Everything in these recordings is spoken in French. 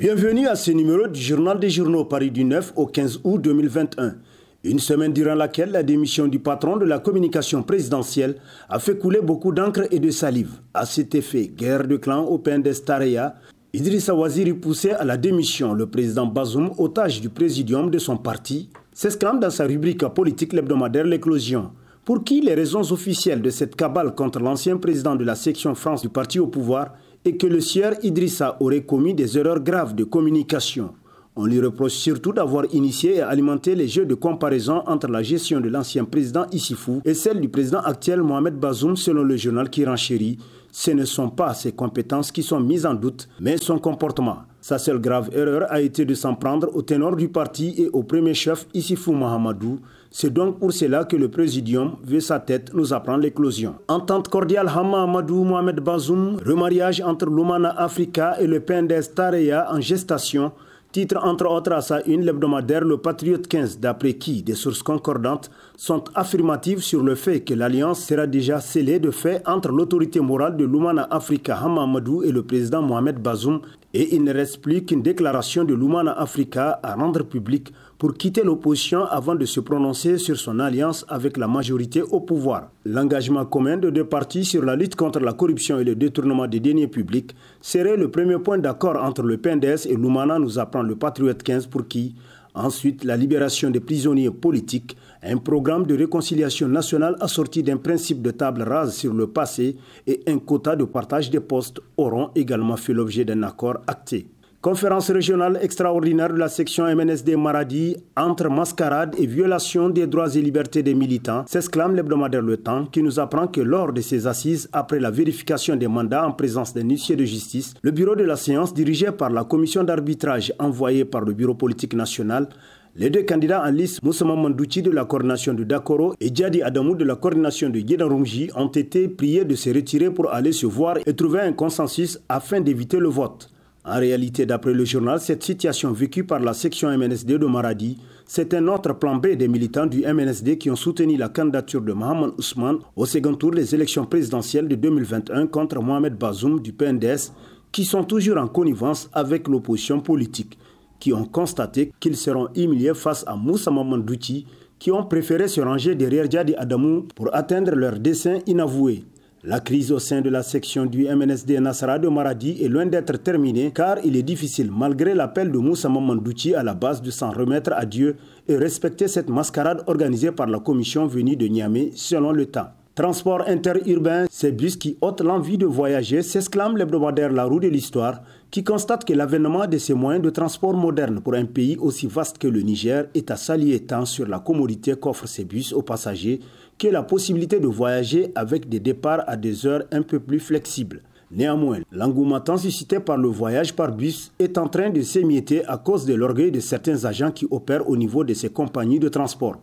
Bienvenue à ce numéro du Journal des journaux Paris du 9 au 15 août 2021. Une semaine durant laquelle la démission du patron de la communication présidentielle a fait couler beaucoup d'encre et de salive. À cet effet, guerre de clans au pain d'Estareya, Idrissa Waziri poussait à la démission le président Bazoum, otage du présidium de son parti, s'exclame dans sa rubrique politique l'hebdomadaire L'éclosion pour qui les raisons officielles de cette cabale contre l'ancien président de la section France du parti au pouvoir et que le sieur Idrissa aurait commis des erreurs graves de communication. On lui reproche surtout d'avoir initié et alimenté les jeux de comparaison entre la gestion de l'ancien président isifou et celle du président actuel Mohamed Bazoum selon le journal qui renchérit. Ce ne sont pas ses compétences qui sont mises en doute, mais son comportement. Sa seule grave erreur a été de s'en prendre au ténor du parti et au premier chef isifou Mahamadou, c'est donc pour cela que le présidium veut sa tête nous apprend l'éclosion. Entente cordiale Hama Amadou Mohamed Bazoum, remariage entre l'Omana Africa et le PNDS Tareya en gestation Titre entre autres à sa une l'hebdomadaire Le Patriote 15, d'après qui des sources concordantes sont affirmatives sur le fait que l'alliance sera déjà scellée de fait entre l'autorité morale de l'Oumana Africa Hamamadou et le président Mohamed Bazoum et il ne reste plus qu'une déclaration de l'Oumana Africa à rendre publique pour quitter l'opposition avant de se prononcer sur son alliance avec la majorité au pouvoir. L'engagement commun de deux parties sur la lutte contre la corruption et le détournement des deniers publics serait le premier point d'accord entre le PNDS et l'Umana. nous apprend le Patriote 15, pour qui, ensuite, la libération des prisonniers politiques, un programme de réconciliation nationale assorti d'un principe de table rase sur le passé et un quota de partage des postes auront également fait l'objet d'un accord acté. Conférence régionale extraordinaire de la section MNSD Maradi entre mascarade et violation des droits et libertés des militants, s'exclame l'hebdomadaire Le Temps qui nous apprend que lors de ces assises, après la vérification des mandats en présence d'un huissier de justice, le bureau de la séance dirigé par la commission d'arbitrage envoyée par le bureau politique national les deux candidats en lice, Moussa Mandouchi de la coordination de Dakoro et Djadi Adamou de la coordination de Yedaroumji ont été priés de se retirer pour aller se voir et trouver un consensus afin d'éviter le vote. En réalité, d'après le journal, cette situation vécue par la section MNSD de Maradi, c'est un autre plan B des militants du MNSD qui ont soutenu la candidature de Mohamed Ousmane au second tour des élections présidentielles de 2021 contre Mohamed Bazoum du PNDS, qui sont toujours en connivence avec l'opposition politique, qui ont constaté qu'ils seront humiliés face à Moussa Mamandouti, qui ont préféré se ranger derrière Djadi Adamou pour atteindre leur dessein inavoué. La crise au sein de la section du MNSD Nassara de Maradi est loin d'être terminée car il est difficile, malgré l'appel de Moussa Mamandouchi à la base de s'en remettre à Dieu et respecter cette mascarade organisée par la commission venue de Niamey selon le temps. Transport interurbain, ces bus qui ôtent l'envie de voyager, s'exclame l'hebdomadaire La Roue de l'Histoire, qui constate que l'avènement de ces moyens de transport modernes pour un pays aussi vaste que le Niger est à s'allier tant sur la commodité qu'offrent ces bus aux passagers que la possibilité de voyager avec des départs à des heures un peu plus flexibles. Néanmoins, l'engouement suscité par le voyage par bus est en train de s'émietter à cause de l'orgueil de certains agents qui opèrent au niveau de ces compagnies de transport.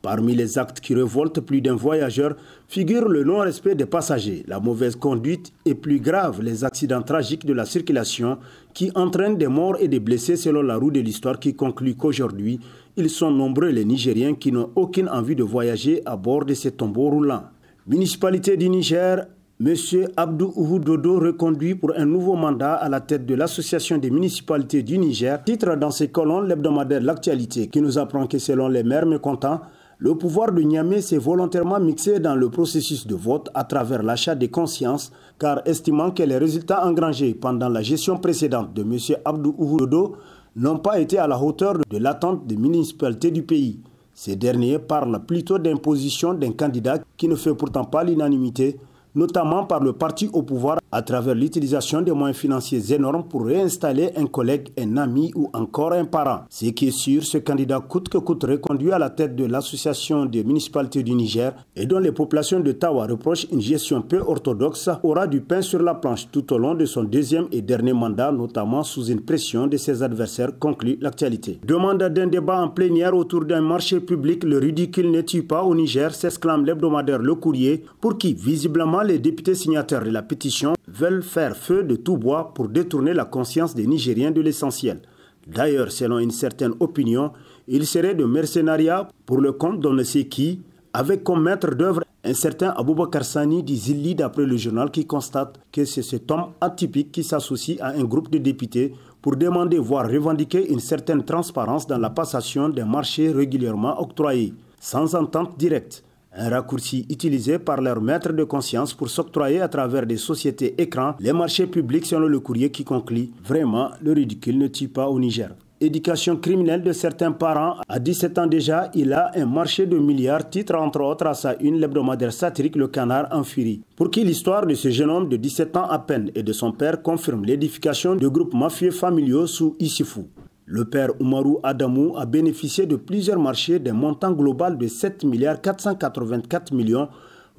Parmi les actes qui révoltent plus d'un voyageur figure le non-respect des passagers, la mauvaise conduite et plus grave, les accidents tragiques de la circulation qui entraînent des morts et des blessés selon la roue de l'histoire qui conclut qu'aujourd'hui, ils sont nombreux les Nigériens qui n'ont aucune envie de voyager à bord de ces tombeaux roulants. Municipalité du Niger, M. Abdou Ouhoudodo reconduit pour un nouveau mandat à la tête de l'Association des municipalités du Niger, titre dans ses colonnes l'hebdomadaire L'actualité qui nous apprend que selon les maires mécontents, le pouvoir de Niamey s'est volontairement mixé dans le processus de vote à travers l'achat des consciences, car estimant que les résultats engrangés pendant la gestion précédente de M. Abdou Ouhoudodo n'ont pas été à la hauteur de l'attente des municipalités du pays. Ces derniers parlent plutôt d'imposition d'un candidat qui ne fait pourtant pas l'unanimité notamment par le parti au pouvoir à travers l'utilisation des moyens financiers énormes pour réinstaller un collègue, un ami ou encore un parent. Ce qui est sûr, ce candidat coûte que coûte reconduit à la tête de l'association des municipalités du Niger et dont les populations de Tawa reprochent une gestion peu orthodoxe aura du pain sur la planche tout au long de son deuxième et dernier mandat, notamment sous une pression de ses adversaires, conclut l'actualité. Demande d'un débat en plénière autour d'un marché public, le ridicule ne tue pas au Niger, s'exclame l'hebdomadaire Le Courrier, pour qui visiblement les députés signataires de la pétition veulent faire feu de tout bois pour détourner la conscience des Nigériens de l'essentiel. D'ailleurs, selon une certaine opinion, il serait de mercenariat pour le compte d'on ne sait qui, avec comme maître d'œuvre un certain Aboubakar Sani Zilli d'après le journal qui constate que c'est cet homme atypique qui s'associe à un groupe de députés pour demander voire revendiquer une certaine transparence dans la passation des marchés régulièrement octroyés, sans entente directe. Un raccourci utilisé par leur maître de conscience pour s'octroyer à travers des sociétés écrans les marchés publics selon le courrier qui conclut Vraiment, le ridicule ne tue pas au Niger. Éducation criminelle de certains parents. À 17 ans déjà, il a un marché de milliards, titre entre autres à sa une l'hebdomadaire satirique Le Canard en furie. Pour qui l'histoire de ce jeune homme de 17 ans à peine et de son père confirme l'édification de groupes mafieux familiaux sous Issifou. Le père Oumarou Adamou a bénéficié de plusieurs marchés d'un montant global de 7 484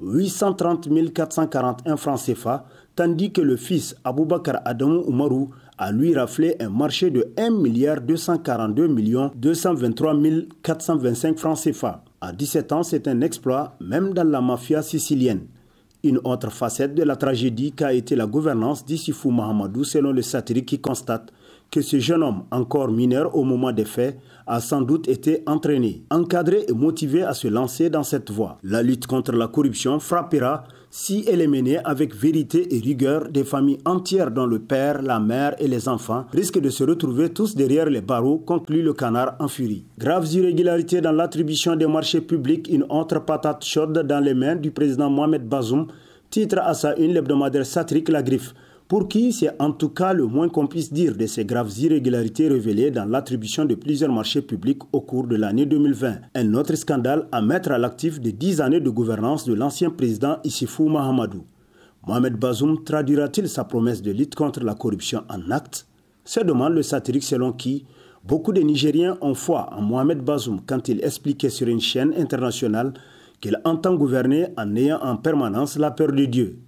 830 francs CFA, tandis que le fils Aboubakar Adamou Oumarou a lui raflé un marché de 1 242 223 425 francs CFA. À 17 ans, c'est un exploit, même dans la mafia sicilienne. Une autre facette de la tragédie qu'a été la gouvernance d'Issifou Mahamadou selon le satirique qui constate que ce jeune homme, encore mineur au moment des faits, a sans doute été entraîné, encadré et motivé à se lancer dans cette voie. La lutte contre la corruption frappera si elle est menée avec vérité et rigueur des familles entières dont le père, la mère et les enfants risquent de se retrouver tous derrière les barreaux, conclut le canard en furie. Graves irrégularités dans l'attribution des marchés publics, une autre patate chaude dans les mains du président Mohamed Bazoum, titre à sa une l'hebdomadaire satirique La Griffe pour qui c'est en tout cas le moins qu'on puisse dire de ces graves irrégularités révélées dans l'attribution de plusieurs marchés publics au cours de l'année 2020. Un autre scandale à mettre à l'actif des dix années de gouvernance de l'ancien président Isifou Mahamadou. Mohamed Bazoum traduira-t-il sa promesse de lutte contre la corruption en acte Se demande le satirique selon qui beaucoup de Nigériens ont foi en Mohamed Bazoum quand il expliquait sur une chaîne internationale qu'il entend gouverner en ayant en permanence la peur de Dieu.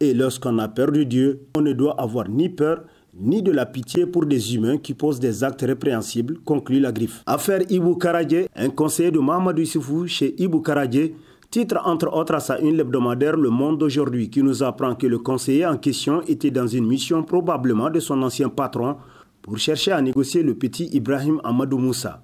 Et lorsqu'on a perdu Dieu, on ne doit avoir ni peur, ni de la pitié pour des humains qui posent des actes répréhensibles, conclut la griffe. Affaire Ibou Karadje, un conseiller de Mahamadou Issoufou chez Ibou Karadje, titre entre autres à sa une l'hebdomadaire Le Monde d'aujourd'hui qui nous apprend que le conseiller en question était dans une mission probablement de son ancien patron pour chercher à négocier le petit Ibrahim Amadou Moussa.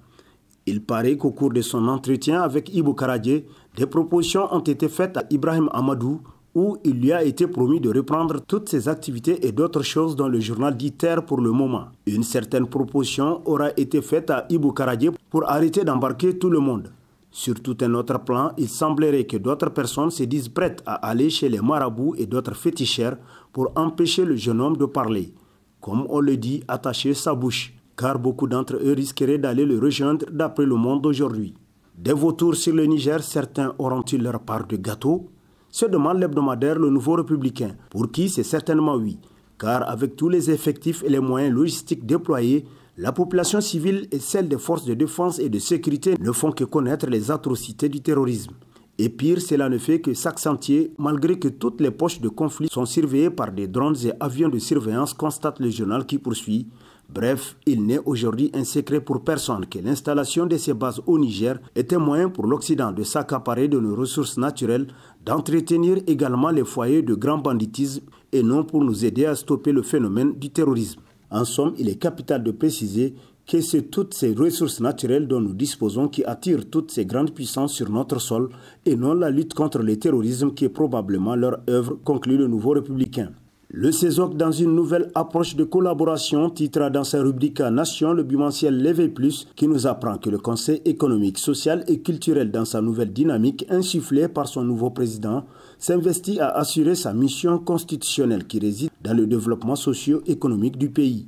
Il paraît qu'au cours de son entretien avec Ibou Karadje, des propositions ont été faites à Ibrahim Amadou où il lui a été promis de reprendre toutes ses activités et d'autres choses dans le journal dit pour le moment. Une certaine proposition aura été faite à Ibu Karadje pour arrêter d'embarquer tout le monde. Sur tout un autre plan, il semblerait que d'autres personnes se disent prêtes à aller chez les marabouts et d'autres fétichères pour empêcher le jeune homme de parler. Comme on le dit, attacher sa bouche, car beaucoup d'entre eux risqueraient d'aller le rejoindre d'après le monde d'aujourd'hui. Des vautours sur le Niger, certains auront-ils leur part de gâteau se demande l'hebdomadaire Le Nouveau Républicain, pour qui c'est certainement oui, car avec tous les effectifs et les moyens logistiques déployés, la population civile et celle des forces de défense et de sécurité ne font que connaître les atrocités du terrorisme. Et pire, cela ne fait que s'accentuer malgré que toutes les poches de conflit sont surveillées par des drones et avions de surveillance, constate le journal qui poursuit. Bref, il n'est aujourd'hui un secret pour personne que l'installation de ces bases au Niger est un moyen pour l'Occident de s'accaparer de nos ressources naturelles, d'entretenir également les foyers de grand banditisme et non pour nous aider à stopper le phénomène du terrorisme. En somme, il est capital de préciser que c'est toutes ces ressources naturelles dont nous disposons qui attirent toutes ces grandes puissances sur notre sol et non la lutte contre le terrorisme qui est probablement leur œuvre, conclut le nouveau républicain. Le CESOC, dans une nouvelle approche de collaboration, titre dans sa rubrique Nation le bimentiel Levé Plus, qui nous apprend que le Conseil économique, social et culturel, dans sa nouvelle dynamique insufflée par son nouveau président, s'investit à assurer sa mission constitutionnelle qui réside dans le développement socio-économique du pays.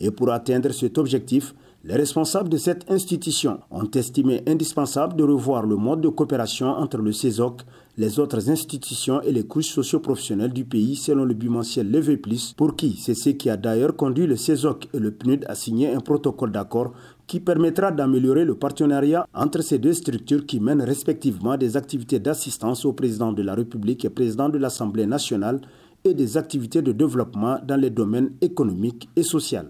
Et pour atteindre cet objectif, les responsables de cette institution ont estimé indispensable de revoir le mode de coopération entre le CESOC, les autres institutions et les couches socioprofessionnelles du pays selon le bimensiel Levé Plus, pour qui c'est ce qui a d'ailleurs conduit le CESOC et le PNUD à signer un protocole d'accord qui permettra d'améliorer le partenariat entre ces deux structures qui mènent respectivement des activités d'assistance au président de la République et président de l'Assemblée nationale et des activités de développement dans les domaines économiques et sociaux.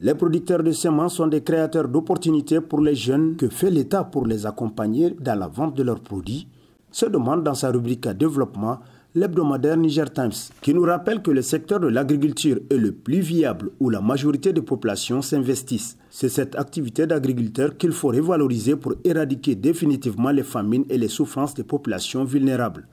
Les producteurs de semences sont des créateurs d'opportunités pour les jeunes que fait l'État pour les accompagner dans la vente de leurs produits, se demande dans sa rubrique à développement l'hebdomadaire Niger Times, qui nous rappelle que le secteur de l'agriculture est le plus viable où la majorité des populations s'investissent. C'est cette activité d'agriculteur qu'il faut revaloriser pour éradiquer définitivement les famines et les souffrances des populations vulnérables.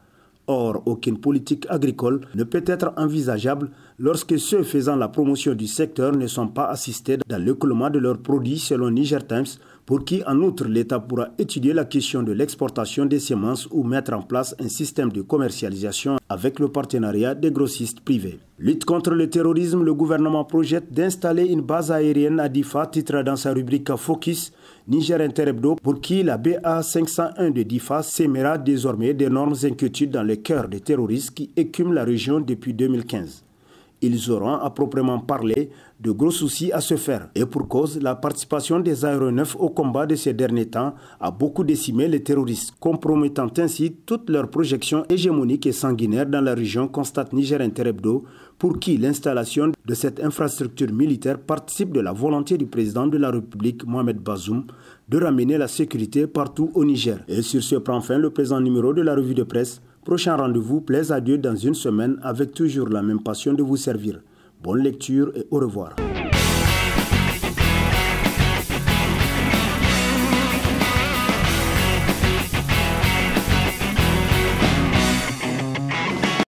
Or, aucune politique agricole ne peut être envisageable lorsque ceux faisant la promotion du secteur ne sont pas assistés dans l'écoulement de leurs produits selon Niger Times, pour qui en outre l'État pourra étudier la question de l'exportation des semences ou mettre en place un système de commercialisation avec le partenariat des grossistes privés. Lutte contre le terrorisme, le gouvernement projette d'installer une base aérienne à Difa, titre dans sa rubrique Focus Niger Interhebdo, pour qui la BA 501 de Difa sémera désormais d'énormes inquiétudes dans le cœur des terroristes qui écument la région depuis 2015 ils auront à proprement parler de gros soucis à se faire. Et pour cause, la participation des aéronefs au combat de ces derniers temps a beaucoup décimé les terroristes, compromettant ainsi toutes leurs projections hégémoniques et sanguinaires dans la région, constate Niger Interhebdo, pour qui l'installation de cette infrastructure militaire participe de la volonté du président de la République, Mohamed Bazoum, de ramener la sécurité partout au Niger. Et sur ce prend fin le présent numéro de la revue de presse. Prochain rendez-vous, plaise à Dieu dans une semaine avec toujours la même passion de vous servir. Bonne lecture et au revoir.